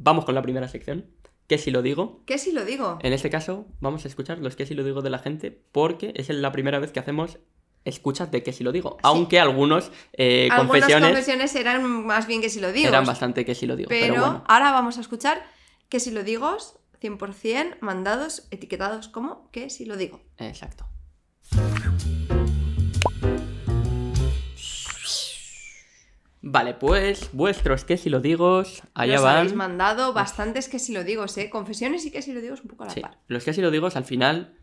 vamos con la primera sección. ¿Qué si lo digo? ¿Qué si lo digo? En este caso, vamos a escuchar los que si lo digo de la gente porque es la primera vez que hacemos escuchas de que si lo digo. Aunque algunos, eh, algunas confesiones, eran más bien que si lo digo. Eran bastante que si lo digo. Pero, ahora vamos a escuchar que si lo digo 100% mandados, etiquetados como que si lo digo. Exacto. Vale, pues vuestros que si lo digo, allá Nos van. habéis mandado bastantes que si lo digo, ¿eh? Confesiones y que si lo digo un poco a la sí. Los que si lo digo al final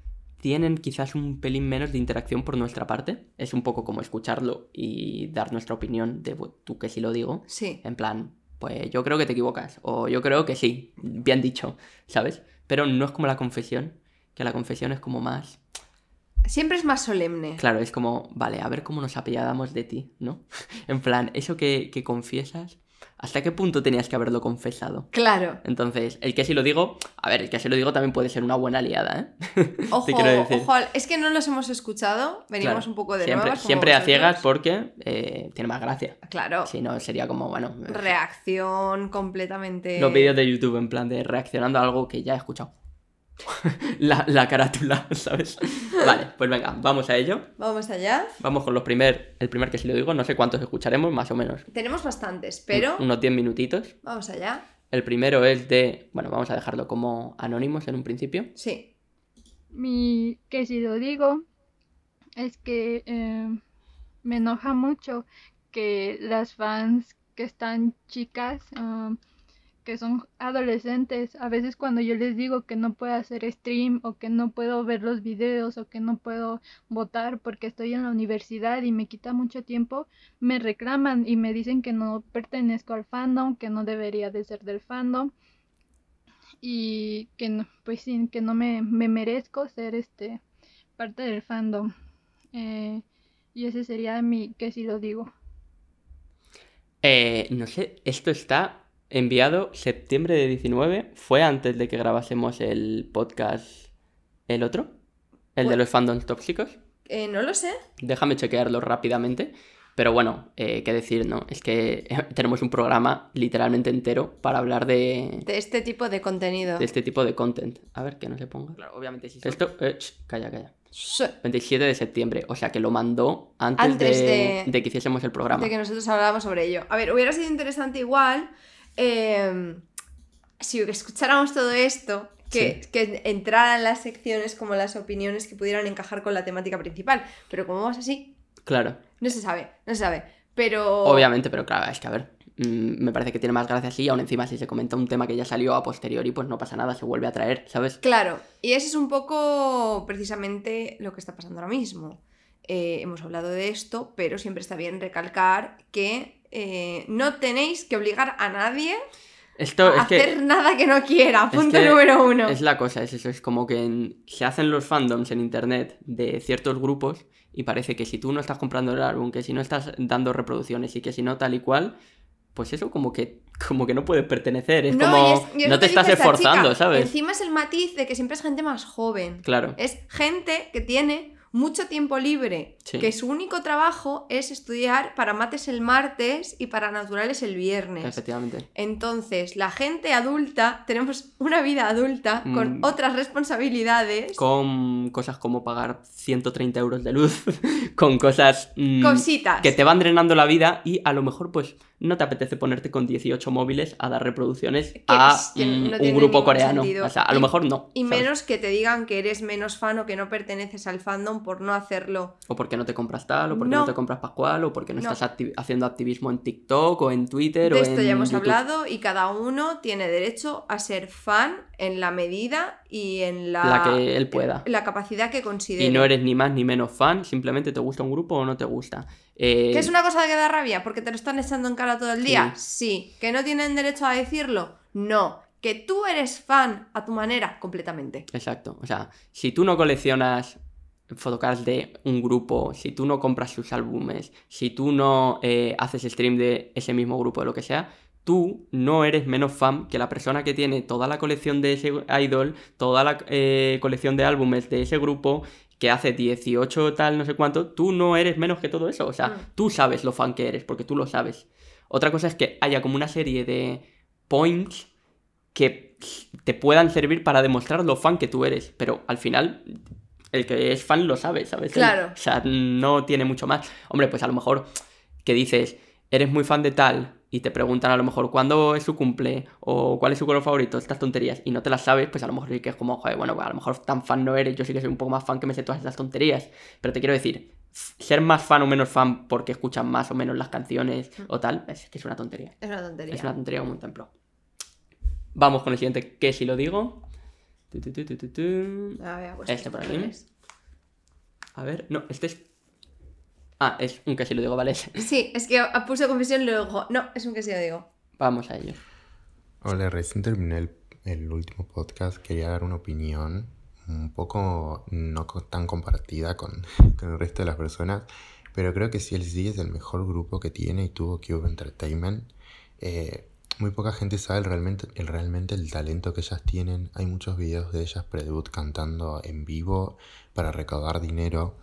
tienen quizás un pelín menos de interacción por nuestra parte. Es un poco como escucharlo y dar nuestra opinión de tú que si lo digo. Sí. En plan, pues yo creo que te equivocas o yo creo que sí, bien dicho, ¿sabes? Pero no es como la confesión, que la confesión es como más Siempre es más solemne. Claro, es como, vale, a ver cómo nos apiadamos de ti, ¿no? en plan, eso que, confiesas, ¿hasta qué punto tenías que haberlo confesado? Claro. Entonces, el que así lo digo, a ver, el que así lo digo también puede ser una buena aliada, ¿eh? Ojo, ojo, es que no los hemos escuchado, venimos un poco de siempre, Siempre a ciegas porque eh, tiene más gracia. Claro. Si no, sería como, bueno... Reacción completamente... Los vídeos de YouTube en plan de reaccionando a algo que ya he escuchado. la, la, carátula, ¿sabes? Vale, pues venga, vamos a ello. Vamos allá. Vamos con los primer, el primer que si lo digo, no sé cuántos escucharemos, más o menos. Tenemos bastantes, pero... unos 10 minutitos. Vamos allá. El primero es de, bueno, vamos a dejarlo como anónimos en un principio. Sí. Mi, que si lo digo, es que eh, me enoja mucho que las fans que están chicas... Ah, que son adolescentes, a veces cuando yo les digo que no puedo hacer stream o que no puedo ver los videos o que no puedo votar porque estoy en la universidad y me quita mucho tiempo, me reclaman y me dicen que no pertenezco al fandom, que no debería de ser del fandom y que no, pues que no me, merezco ser este parte del fandom. Eh, y ese sería mi que si lo digo. Eh, no sé, esto está enviado septiembre de 19, fue antes de que grabásemos el podcast el otro, el de pues los fandoms tóxicos. Eh, no lo sé. Déjame chequearlo rápidamente. Pero bueno, eh, qué decir, ¿no? Es que eh, tenemos un programa literalmente entero para hablar de... De este tipo de contenido. De este tipo de content. A ver, que no se ponga. Claro, obviamente sí. Esto... Eh, calla, calla. 27 de septiembre, o sea que lo mandó antes, de, de... que hiciésemos el programa. De que nosotros hablábamos sobre ello. A ver, hubiera sido interesante igual Em, si escucháramos todo esto, que, entraran las secciones como las opiniones que pudieran encajar con la temática principal. Pero como vas así. Claro. No se sabe, no se sabe. Pero. Obviamente, pero claro, es que a ver. Mm, me parece que tiene más gracia así, y aún encima si se comenta un tema que ya salió a posteriori, pues no pasa nada, se vuelve a traer, ¿sabes? Claro, y eso es un poco precisamente lo que está pasando ahora mismo. Eh, hemos hablado de esto, pero siempre está bien recalcar que eh, no tenéis que obligar a nadie a hacer nada que no quiera, punto número uno. Es la cosa, es eso, es como que se hacen los fandoms en internet de ciertos grupos y parece que si tú no estás comprando el álbum, que si no estás dando reproducciones y que si no tal y cual, pues eso como que como que no puedes pertenecer, es como no te estás esforzando, ¿sabes? Encima es el matiz de que siempre es gente más joven. Claro. Es gente que tiene mucho tiempo libre, que su único trabajo es estudiar para mates el martes y para naturales el viernes. Efectivamente. Entonces, la gente adulta, tenemos una vida adulta con mm. otras responsabilidades. Con cosas como pagar 130 euros de luz, con cosas... Mm, Cositas. Que te van drenando la vida y a lo mejor pues no te apetece ponerte con 18 móviles a dar reproducciones a mm, un grupo coreano. O sea, a lo mejor no. Y menos que te digan que eres menos fan o que no perteneces al fandom por no hacerlo. O porque no te compras tal, o porque no, te compras Pascual, o porque no, estás haciendo activismo en TikTok o en Twitter. De esto ya hemos hablado y cada uno tiene derecho a ser fan en la medida y en la, que él pueda. La capacidad que considere. Y no eres ni más ni menos fan, simplemente te gusta un grupo o no te gusta. Eh, ¿Que es una cosa que da rabia? ¿Porque te lo están echando en cara todo el día? sí. ¿Que no tienen derecho a decirlo? No que tú eres fan a tu manera completamente. Exacto. O sea, si tú no coleccionas fotocars de un grupo, si tú no compras sus álbumes, si tú no eh, haces stream de ese mismo grupo, o lo que sea, tú no eres menos fan que la persona que tiene toda la colección de ese idol, toda la eh, colección de álbumes de ese grupo, que hace 18 tal, no sé cuánto, tú no eres menos que todo eso. O sea, mm. tú sabes lo fan que eres, porque tú lo sabes. Otra cosa es que haya como una serie de points que te puedan servir para demostrar lo fan que tú eres, pero al final el que es fan lo sabe, ¿sabes? Claro. O sea, no tiene mucho más. Hombre, pues a lo mejor que dices, eres muy fan de tal y te preguntan a lo mejor cuándo es su cumple o cuál es su color favorito, estas tonterías, y no te las sabes, pues a lo mejor sí que es como, joder, bueno, a lo mejor tan fan no eres, yo sí que soy un poco más fan que me sé todas estas tonterías. Pero te quiero decir, ser más fan o menos fan porque escuchas más o menos las canciones mm. o tal, es que es una tontería. Es una tontería. Es una tontería como un templo. Vamos con el siguiente, que si lo digo a ver, pues este A ver, no, este es. Ah, es un casi lo digo, ¿vale? Sí, es que puse confesión luego. No, es un casi lo digo. Vamos a ello. Hola, recién terminé el, último podcast. Quería dar una opinión un poco no tan compartida con, con, el resto de las personas, pero creo que CLC es el mejor grupo que tiene y tuvo Cube Entertainment. Eh, muy poca gente sabe realmente, el, realmente el talento que ellas tienen. Hay muchos videos de ellas pre cantando en vivo para recaudar dinero.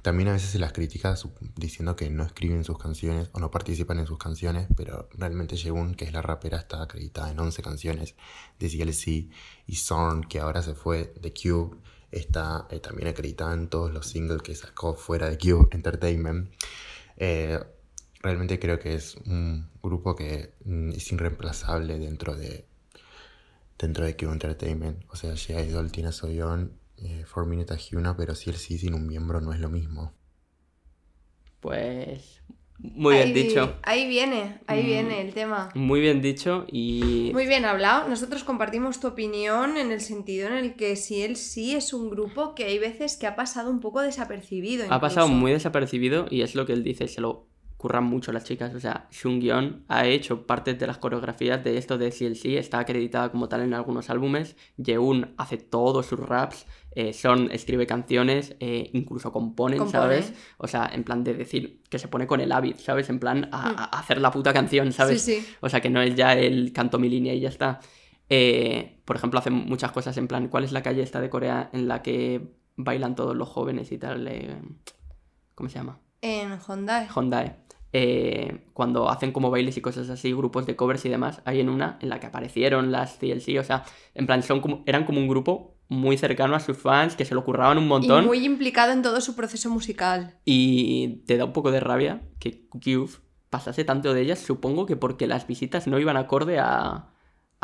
También a veces se las critica diciendo que no escriben sus canciones o no participan en sus canciones, pero realmente un que es la rapera, está acreditada en 11 canciones de CLC y Zorn, que ahora se fue de Cube, está eh, también acreditada en todos los singles que sacó fuera de Cube Entertainment. Eh, realmente creo que es un grupo que mm, es irreemplazable dentro de dentro de Q Entertainment. O sea, si Idol, Tina Soyon, eh, Four Minute Hyuna, pero si el sí sin un miembro no es lo mismo. Pues muy bien dicho. Ahí viene, ahí mm. viene el tema. Muy bien dicho y... Muy bien hablado. Nosotros compartimos tu opinión en el sentido en el que si él sí es un grupo que hay veces que ha pasado un poco desapercibido. Ha pasado muy desapercibido y es lo que él dice, se lo curran mucho las chicas. O sea, jung ha hecho parte de las coreografías de esto de CLC, está acreditada como tal en algunos álbumes. Yeun hace todos sus raps, eh, Son escribe canciones, eh, incluso componen, Compone. ¿sabes? O sea, en plan de decir que se pone con el hábit, ¿sabes? En plan a, mm. hacer la puta canción, ¿sabes? Sí, sí. O sea, que no es ya el canto mi línea y ya está. Eh, por ejemplo, hace muchas cosas en plan, ¿cuál es la calle esta de Corea en la que bailan todos los jóvenes y tal? ¿Cómo se llama? En Hyundai. Eh, cuando hacen como bailes y cosas así, grupos de covers y demás, hay en una en la que aparecieron las CLC. o sea, en plan, son eran como un grupo muy cercano a sus fans, que se lo curraban un montón. Y muy implicado en todo su proceso musical. Y te da un poco de rabia que Cube pasase tanto de ellas, supongo que porque las visitas no iban acorde a,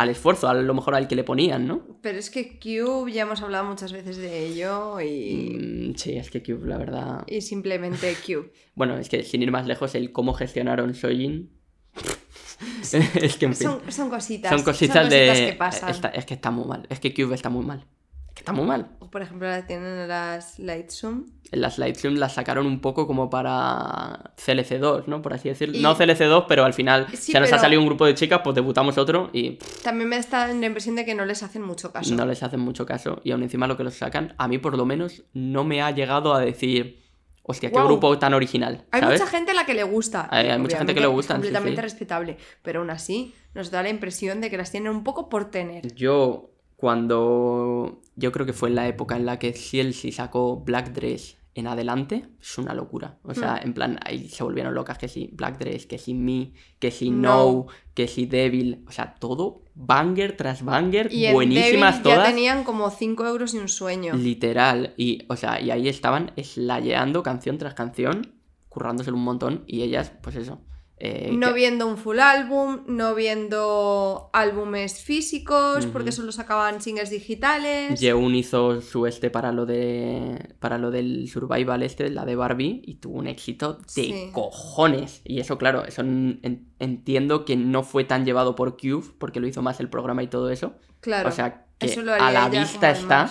al esfuerzo, a lo mejor al que le ponían, ¿no? Pero es que Cube, ya hemos hablado muchas veces de ello y... Mm, sí, es que Cube, la verdad... Y simplemente Cube. bueno, es que sin ir más lejos, el cómo gestionaron Sojin... es que son, cositas. Son cositas, de... Que es que está muy mal. Es que Cube está muy mal que está muy mal. por ejemplo, las tienen las Lightroom. Las Lightroom las sacaron un poco como para CLC2, ¿no? Por así decirlo. No CLC2, pero al final se nos ha salido un grupo de chicas, pues debutamos otro y... También me está la impresión de que no les hacen mucho caso. No les hacen mucho caso y aún encima lo que los sacan, a mí por lo menos no me ha llegado a decir... Hostia, qué grupo tan original. Hay mucha gente a la que le gusta. Hay, mucha gente que le gusta. Es completamente respetable. Pero aún así, nos da la impresión de que las tienen un poco por tener. Yo cuando yo creo que fue en la época en la que Chelsea sacó Black Dress en adelante, es una locura. O sea, hmm. en plan, ahí se volvieron locas que sí. Black Dress, que si Me, que si No, que si Devil, o sea, todo banger tras banger, y buenísimas todas. Ya tenían como 5 euros y un sueño. Literal, y o sea, y ahí estaban slayeando canción tras canción, currándoselo un montón, y ellas, pues eso, eh, no viendo un full álbum, no viendo álbumes físicos, porque solo sacaban singles digitales. Yeun hizo su este para lo de. para lo del survival este, la de Barbie, y tuvo un éxito de cojones. Y eso, claro, eso entiendo que no fue tan llevado por Cube, porque lo hizo más el programa y todo eso. Claro. O sea, que a la vista está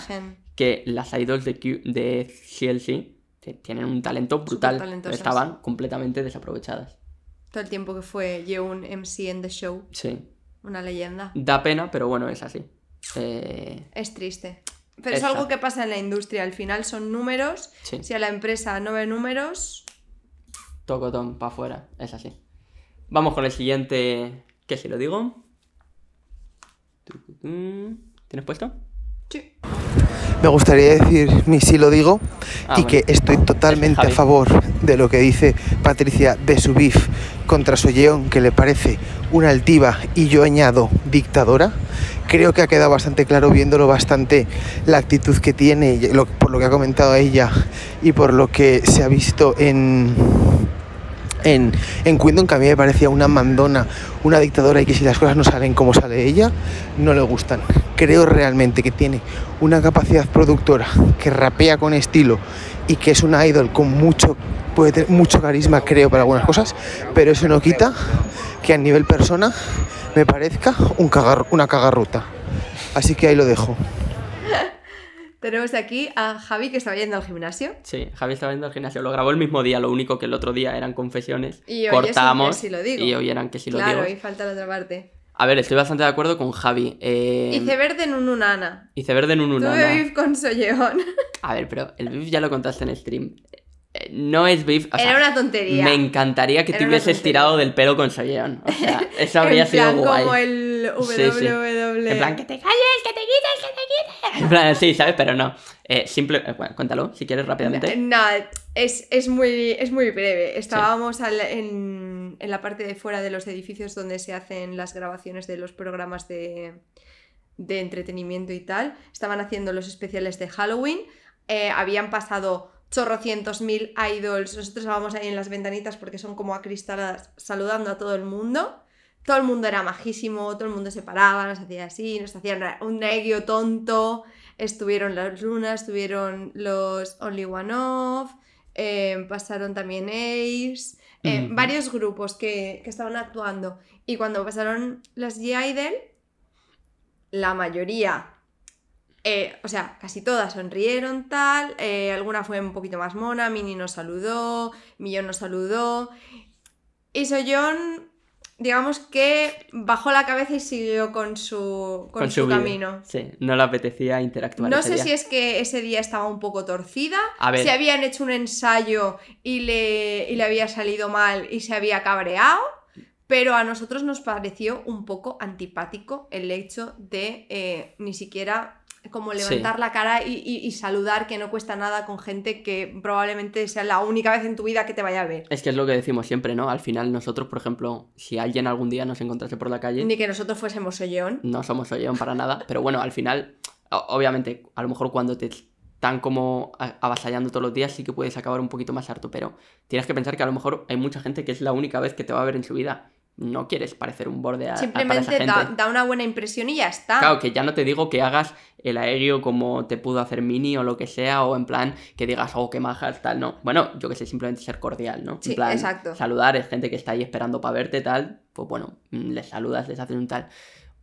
que las idols de, de CLC tienen un talento brutal. Estaban completamente desaprovechadas todo el tiempo que fue un MC en The Show. Sí. Una leyenda. Da pena, pero bueno, es así. Eh, es triste. Pero es algo que pasa en la industria. Al final son números. Si a la empresa no ve números. Tocotón, para afuera. Es así. Vamos con el siguiente. ¿Qué si lo digo? ¿Tienes puesto? Sí me gustaría decir mi sí lo digo ah, y que estoy totalmente a favor de lo que dice Patricia de Subif contra Solleón, que le parece una altiva y yo añado dictadora. Creo que ha quedado bastante claro viéndolo bastante la actitud que tiene, por lo que ha comentado ella y por lo que se ha visto en en, en Quindon, que a mí me parecía una mandona, una dictadora y que si las cosas no salen como sale ella, no le gustan. Creo realmente que tiene una capacidad productora, que rapea con estilo y que es una idol con mucho, puede mucho carisma, creo, para algunas cosas, pero eso no quita que a nivel persona me parezca una cagarruta. Así que ahí lo dejo. Tenemos aquí a Javi que estaba yendo al gimnasio. Sí, Javi estaba yendo al gimnasio. Lo grabó el mismo día, lo único que el otro día eran confesiones. Y cortamos. Y hoy eran que si lo digo. Claro, y falta la otra parte. A ver, estoy bastante de acuerdo con Javi. Eh... Hice verde en un unana. Hice verde en un unana. Tuve beef con Solleón. A ver, pero el beef ya lo contaste en el stream. No es beef. Era una tontería. Me encantaría que te hubieses tirado del pelo con Soyeon. O sea, eso habría en plan, sido Como el WWE. En plan, que te calles, que te quites, que te quites. En plan, sí, ¿sabes? Pero no. Eh, simple. Eh, cuéntalo si quieres rápidamente. No, es, es, muy, es muy breve. Estábamos en, en la parte de fuera de los edificios donde se hacen las grabaciones de los programas de, de entretenimiento y tal. Estaban haciendo los especiales de Halloween. Eh, habían pasado chorrocientos mil idols. Nosotros estábamos ahí en las ventanitas porque son como acristaladas saludando a todo el mundo. Todo el mundo era majísimo, todo el mundo se paraba, nos hacía así, nos hacían un negio tonto. Estuvieron las lunas, estuvieron los Only One Off, eh, pasaron también Ace, eh, varios grupos que, que, estaban actuando. Y cuando pasaron las G-Idol, la mayoría eh, o sea, casi todas sonrieron tal, eh, alguna fue un poquito más mona, Mini nos saludó, Millón nos saludó. Y Soyon, digamos que bajó la cabeza y siguió con su, con, su, camino. Sí, no le apetecía interactuar. No sé si es que ese día estaba un poco torcida, A si habían hecho un ensayo y le, le había salido mal y se había cabreado pero a nosotros nos pareció un poco antipático el hecho de eh, ni siquiera como levantar la cara y, saludar, que no cuesta nada con gente que probablemente sea la única vez en tu vida que te vaya a ver. Es que es lo que decimos siempre, ¿no? Al final nosotros, por ejemplo, si alguien algún día nos encontrase por la calle... Ni que nosotros fuésemos Ollón. No somos Ollón para nada, pero bueno, al final, obviamente, a lo mejor cuando te están como avasallando todos los días sí que puedes acabar un poquito más harto, pero tienes que pensar que a lo mejor hay mucha gente que es la única vez que te va a ver en su vida no quieres parecer un borde a, Simplemente da, gente. da, una buena impresión y ya está. Claro, que ya no te digo que hagas el aéreo como te pudo hacer Mini o lo que sea, o en plan que digas, algo oh, que majas, tal, no. Bueno, yo que sé, simplemente ser cordial, ¿no? Sí, exacto. Saludar, es gente que está ahí esperando para verte, tal, pues bueno, mm, les saludas, les haces un tal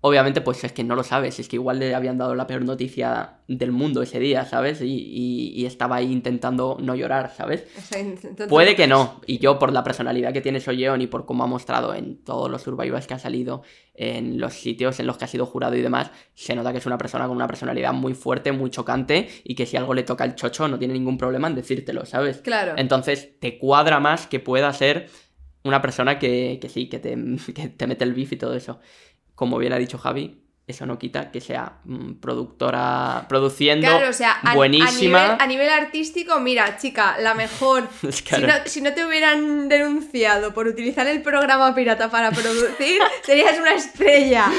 obviamente pues es que no lo sabes, es que igual le habían dado la peor noticia del mundo ese día, ¿sabes? Y, estaba ahí intentando no llorar, ¿sabes? Puede que pues no, y yo por la personalidad que tiene Soyeon y por cómo ha mostrado en todos los survivors que ha salido, en los sitios en los que ha sido jurado y demás, se nota que es una persona con una personalidad muy fuerte, muy chocante y que si algo le toca el chocho no tiene ningún problema en decírtelo, ¿sabes? Claro. Entonces te cuadra más que pueda ser una persona que, sí, que te, que te mete el bif y todo eso como bien ha dicho Javi, eso no quita que sea mm, productora, produciendo, buenísima. A nivel, artístico, mira, chica, la mejor. si, no, te hubieran denunciado por utilizar el programa pirata para producir, serías una estrella.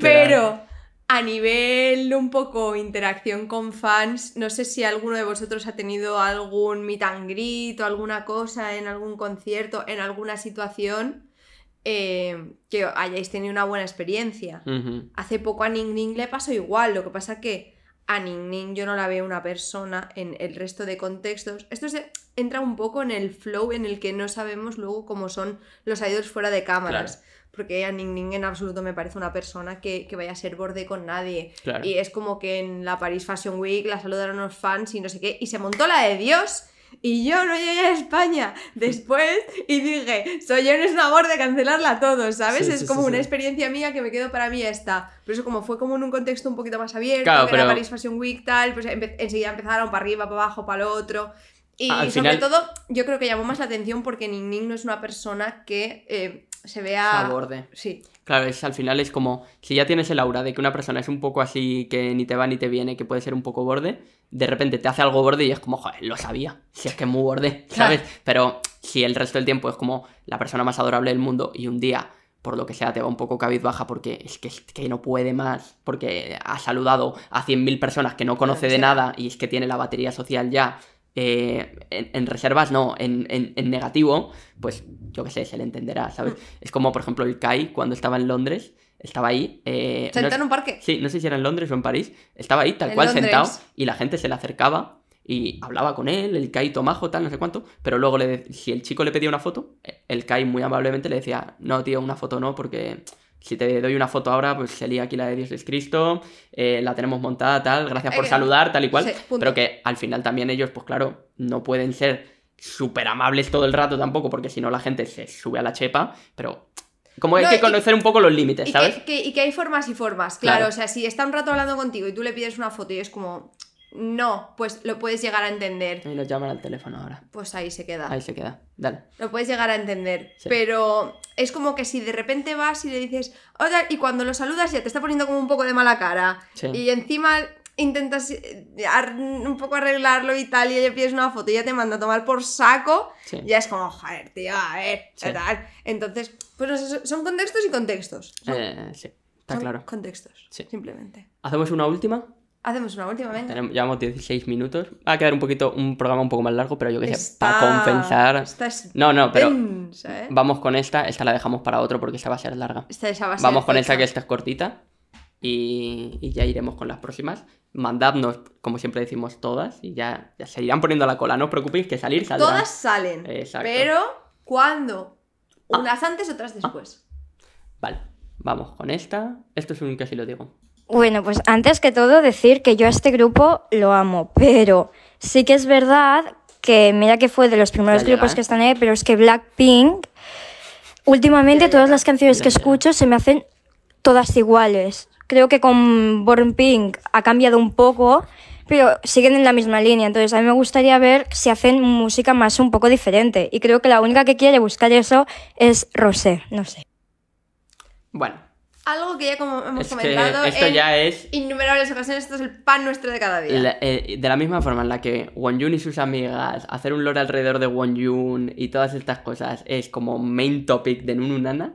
Pero a nivel un poco interacción con fans, no sé si alguno de vosotros ha tenido algún meet and greet o alguna cosa en algún concierto, en alguna situación eh, que hayáis tenido una buena experiencia. Hace poco a Ning Ning le pasó igual, lo que pasa que a Ning Ning yo no la veo una persona en el resto de contextos. Esto se entra un poco en el flow en el que no sabemos luego cómo son los idols fuera de cámaras. Porque a Ning Ning en absoluto me parece una persona que, vaya a ser borde con nadie. Y es como que en la Paris Fashion Week la saludaron los fans y no sé qué. Y se montó la de Dios y yo no llegué a España después y dije, soy yo es un amor de cancelarla todo, ¿sabes? es como una experiencia mía que me quedo para mí esta. Pero eso como fue como en un contexto un poquito más abierto, claro, que pero... Paris Fashion Week, tal, pues enseguida empezaron para arriba, para abajo, para lo otro. Y sobre todo, yo creo que llamó más la atención porque Ning Ning no es una persona que eh, se vea... borde. Sí. Claro, al final es como, si ya tienes el aura de que una persona es un poco así, que ni te va ni te viene, que puede ser un poco borde, de repente te hace algo borde y es como, joder, lo sabía, si es que es muy borde, ¿sabes? Pero si el resto del tiempo es como la persona más adorable del mundo y un día, por lo que sea, te va un poco cabizbaja porque es que, es que no puede más, porque ha saludado a 100.000 personas que no conoce de nada y es que tiene la batería social ya, eh, en, reservas no, en, negativo, pues yo qué sé, se le entenderá, ¿sabes? Hmm. Es como, por ejemplo, el Kai cuando estaba en Londres, estaba ahí. Eh, ¿Sentado en un parque? Sí, no sé si era en Londres o en París. Estaba ahí tal cual sentado y la gente se le acercaba y hablaba con él, el Kai tomajo, tal, no sé cuánto. Pero luego, le, si el chico le pedía una foto, el Kai muy amablemente le decía, no, tío, una foto no, porque si te doy una foto ahora, pues sería aquí la de Dios es Cristo, eh, la tenemos montada, tal, gracias por eh, saludar, tal y cual. pero que al final también ellos, pues claro, no pueden ser súper amables todo el rato tampoco, porque si no la gente se sube a la chepa, pero como hay que conocer un poco los límites, ¿sabes? Y que, hay formas y formas, claro, O sea, si está un rato hablando contigo y tú le pides una foto y es como, no, pues lo puedes llegar a entender. Y lo llaman al teléfono ahora. Pues ahí se queda. Ahí se queda. Dale. Lo puedes llegar a entender. Pero es como que si de repente vas y le dices, hola, y cuando lo saludas ya te está poniendo como un poco de mala cara. Y encima intentas eh, un poco arreglarlo y tal, y le pides una foto y ya te manda a tomar por saco, ya es como, joder, tío, a ver, Entonces, pues son contextos y contextos. Eh, sí, está claro. Contextos, simplemente. ¿Hacemos una última? Hacemos una última, vez llevamos 16 minutos. Va a quedar un poquito, un programa un poco más largo, pero yo qué sé, para compensar. no, no, pero. ¿eh? Vamos con esta, esta la dejamos para otro porque esta va a ser larga. Esta, va vamos con esta que esta es cortita. Y, ya iremos con las próximas. Mandadnos, como siempre decimos, todas y ya, se irán poniendo la cola. No os preocupéis que salir salen. Todas salen. Pero, ¿cuándo? Ah. Unas antes, otras después. Ah. Vale, vamos con esta. Esto es un casi lo digo. Bueno, pues antes que todo decir que yo a este grupo lo amo, pero sí que es verdad que mira que fue de los primeros grupos que ¿eh? están ahí, pero es que Blackpink, últimamente todas las canciones que escucho se me hacen todas iguales. Creo que con Born Pink ha cambiado un poco, pero siguen en la misma línea. Entonces, a mí me gustaría ver si hacen música más un poco diferente. Y creo que la única que quiere buscar eso es Rosé, no sé. Bueno, algo que ya como hemos comentado esto en ya es innumerables ocasiones, esto es el pan nuestro de cada día. Eh, de la misma forma en la que Won y sus amigas, hacer un lore alrededor de Won y todas estas cosas es como main topic de Nununana,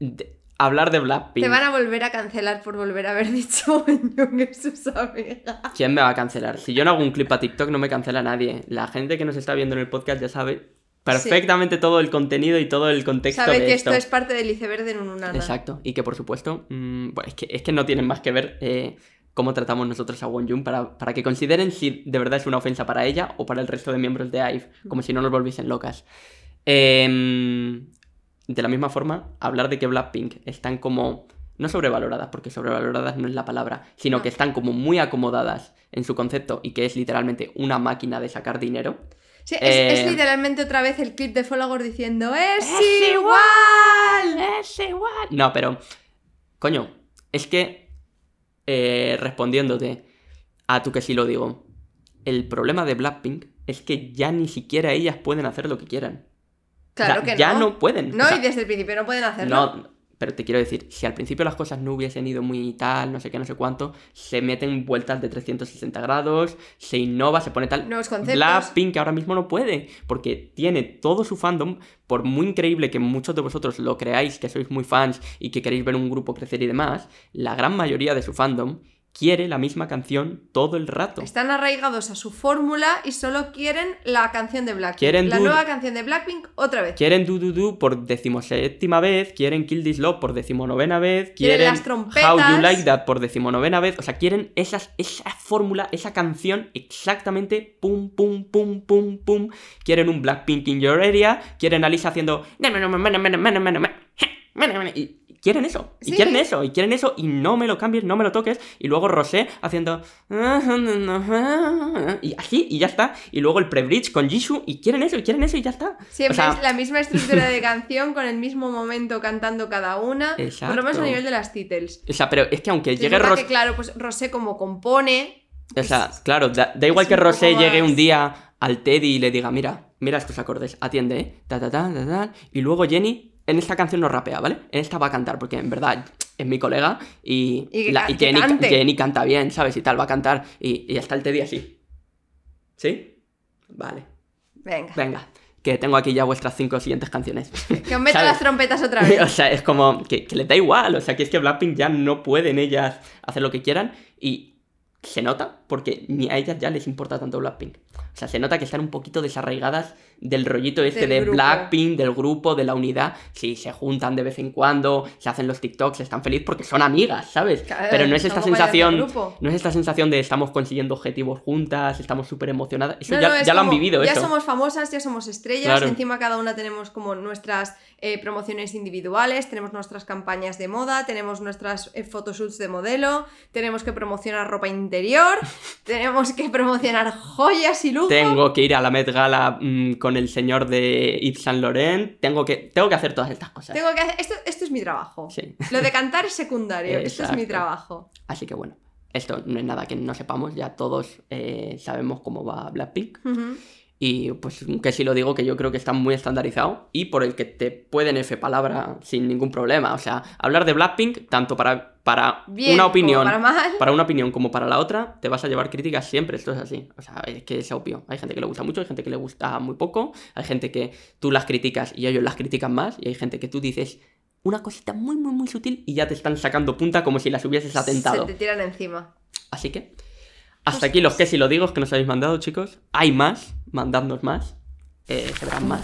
de, hablar de Blackpink. Te van a volver a cancelar por volver a haber dicho Won Yun y sus amigas. ¿Quién me va a cancelar? Si yo no hago un clip a TikTok no me cancela nadie. La gente que nos está viendo en el podcast ya sabe perfectamente todo el contenido y todo el contexto. Sabe que esto. es parte del iceberg un análisis. Exacto, y que por supuesto, mm, es que, no tienen más que ver eh, cómo tratamos nosotros a Wonjun para, para que consideren si de verdad es una ofensa para ella o para el resto de miembros de IVE, como si no nos volviesen locas. Em, de la misma forma, hablar de que Blackpink están como no sobrevaloradas, porque sobrevaloradas no es la palabra, sino que están como muy acomodadas en su concepto y que es literalmente una máquina de sacar dinero es, eh, literalmente otra vez el clip de Followers diciendo ¡Es, igual! ¡Es igual! No, pero. Coño, es que. Eh, respondiéndote a tú que sí lo digo. El problema de Blackpink es que ya ni siquiera ellas pueden hacer lo que quieran. Claro que no. Ya no pueden. No, y desde el principio no pueden hacerlo. No, pero te quiero decir, si al principio las cosas no hubiesen ido muy tal, no sé qué, no sé cuánto, se meten vueltas de 360 grados, se innova, se pone tal. Nuevos conceptos. que ahora mismo no puede, porque tiene todo su fandom, por muy increíble que muchos de vosotros lo creáis, que sois muy fans y que queréis ver un grupo crecer y demás, la gran mayoría de su fandom quiere la misma canción todo el rato. Están arraigados a su fórmula y solo quieren la canción de Blackpink. Quieren la nueva canción de Blackpink otra vez. Quieren Do Do Do por decimoséptima vez, quieren Kill This Love por decimonovena vez, quieren, las trompetas. How You Like That por decimonovena vez. O sea, quieren esas, esa fórmula, esa canción exactamente pum, pum, pum, pum, pum. Quieren un Blackpink in your area, quieren a Lisa haciendo y quieren eso, y quieren eso, y quieren eso, y no me lo cambies, no me lo toques, y luego Rosé haciendo... Y así, y ya está, y luego el pre-bridge con Jisoo, y quieren eso, y quieren eso, y ya está. Siempre es la misma estructura de canción, con el mismo momento cantando cada una, Exacto. por lo a nivel de las titles. O sea, pero es que aunque llegue Rosé... claro, pues Rosé como compone... O sea, claro, da, igual que Rosé llegue un día al Teddy y le diga, mira, mira estos acordes, atiende, eh, y luego Jenny en esta canción no rapea, ¿vale? En esta va a cantar, porque en verdad es mi colega y, y, canta bien, ¿sabes? Y tal, va a cantar y, y hasta el Teddy así. ¿Sí? Vale. Venga. Venga. Que tengo aquí ya vuestras cinco siguientes canciones. Que os meto las trompetas otra vez. o sea, es como que, le les da igual. O sea, que es que Blackpink ya no pueden ellas hacer lo que quieran. Y se nota, porque ni a ellas ya les importa tanto Blackpink. O sea, se nota que están un poquito desarraigadas del rollito este de Blackpink, del grupo, de la unidad. Sí, se juntan de vez en cuando, se hacen los TikToks, están felices porque son amigas, ¿sabes? Pero no es esta sensación, no es esta sensación de estamos consiguiendo objetivos juntas, estamos súper emocionadas. Eso ya, lo han vivido. Ya somos famosas, ya somos estrellas, encima cada una tenemos como nuestras eh, promociones individuales, tenemos nuestras campañas de moda, tenemos nuestras fotoshoots eh, de modelo, tenemos que promocionar ropa interior. Tenemos que promocionar joyas y lujo. Tengo que ir a la Met Gala mm, con el señor de Yves Saint Laurent. Tengo que, tengo que hacer todas estas cosas. esto, es mi trabajo. Lo de cantar es secundario. esto es mi trabajo. Así que bueno, esto no es nada que no sepamos. Ya todos eh, sabemos cómo va Blackpink y pues que si lo digo que yo creo que está muy estandarizado y por el que te pueden F palabra sin ningún problema. O sea, hablar de Blackpink, tanto para, para una opinión, para, una opinión como para la otra, te vas a llevar críticas siempre, esto es así. O sea, es que es obvio. Hay gente que le gusta mucho, hay gente que le gusta muy poco, hay gente que tú las criticas y ellos las critican más, y hay gente que tú dices una cosita muy, muy, muy sutil y ya te están sacando punta como si las hubieses atentado. Se te tiran encima. Así que, pues hasta aquí los que si lo digo que nos habéis mandado, chicos. Hay más mandadnos más, eh, se más.